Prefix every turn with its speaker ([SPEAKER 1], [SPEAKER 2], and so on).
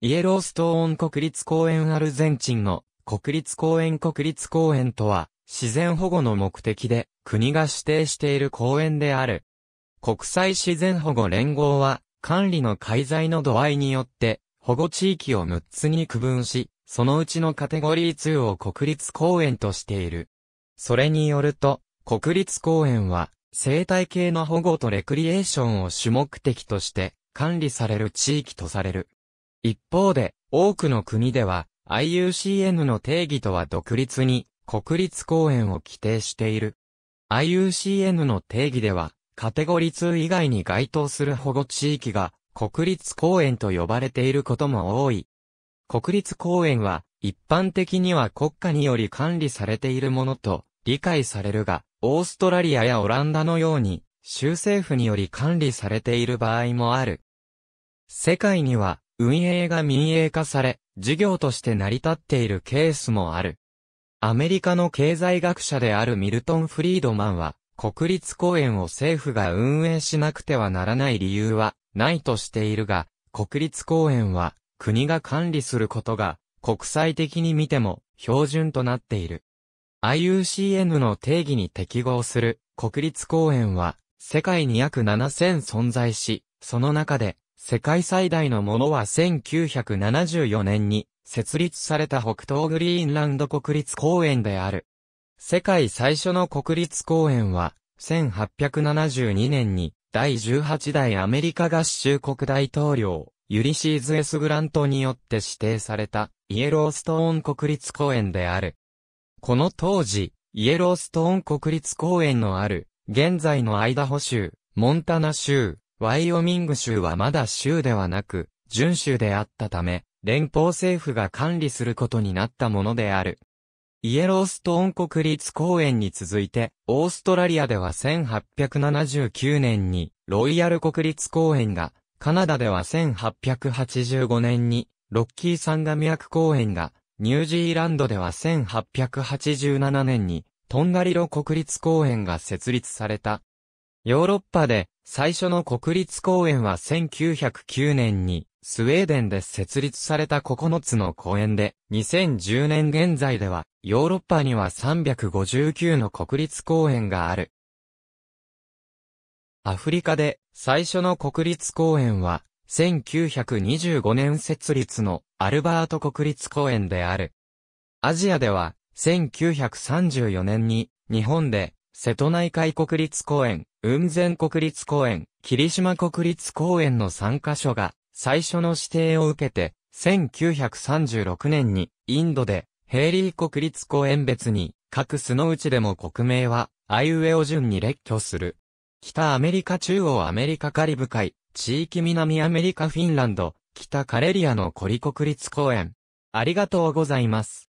[SPEAKER 1] イエローストーン国立公園アルゼンチンの国立公園国立公園とは自然保護の目的で国が指定している公園である。国際自然保護連合は管理の介在の度合いによって保護地域を6つに区分し、そのうちのカテゴリー2を国立公園としている。それによると、国立公園は生態系の保護とレクリエーションを主目的として管理される地域とされる。一方で、多くの国では、IUCN の定義とは独立に、国立公園を規定している。IUCN の定義では、カテゴリ2以外に該当する保護地域が、国立公園と呼ばれていることも多い。国立公園は、一般的には国家により管理されているものと理解されるが、オーストラリアやオランダのように、州政府により管理されている場合もある。世界には、運営が民営化され、事業として成り立っているケースもある。アメリカの経済学者であるミルトン・フリードマンは、国立公園を政府が運営しなくてはならない理由はないとしているが、国立公園は国が管理することが国際的に見ても標準となっている。IUCN の定義に適合する国立公園は世界に約7000存在し、その中で世界最大のものは1974年に設立された北東グリーンランド国立公園である。世界最初の国立公園は、1872年に第18代アメリカ合衆国大統領、ユリシーズ・エス・グラントによって指定されたイエローストーン国立公園である。この当時、イエローストーン国立公園のある、現在のアイダホ州、モンタナ州、ワイオミング州はまだ州ではなく、準州であったため、連邦政府が管理することになったものである。イエローストーン国立公園に続いて、オーストラリアでは1879年に、ロイヤル国立公園が、カナダでは1885年に、ロッキー山が脈公園が、ニュージーランドでは1887年に、トンガリロ国立公園が設立された。ヨーロッパで最初の国立公園は1909年に、スウェーデンで設立された9つの公園で、2010年現在では、ヨーロッパには359の国立公園がある。アフリカで最初の国立公園は、1925年設立のアルバート国立公園である。アジアでは、1934年に日本で瀬戸内海国立公園、雲仙国立公園、霧島国立公園の3カ所が、最初の指定を受けて、1936年に、インドで、ヘイリー国立公園別に、各巣のうちでも国名は、アイウエオ順に列挙する。北アメリカ中央アメリカカリブ海、地域南アメリカフィンランド、北カレリアのコリ国立公園。ありがとうございます。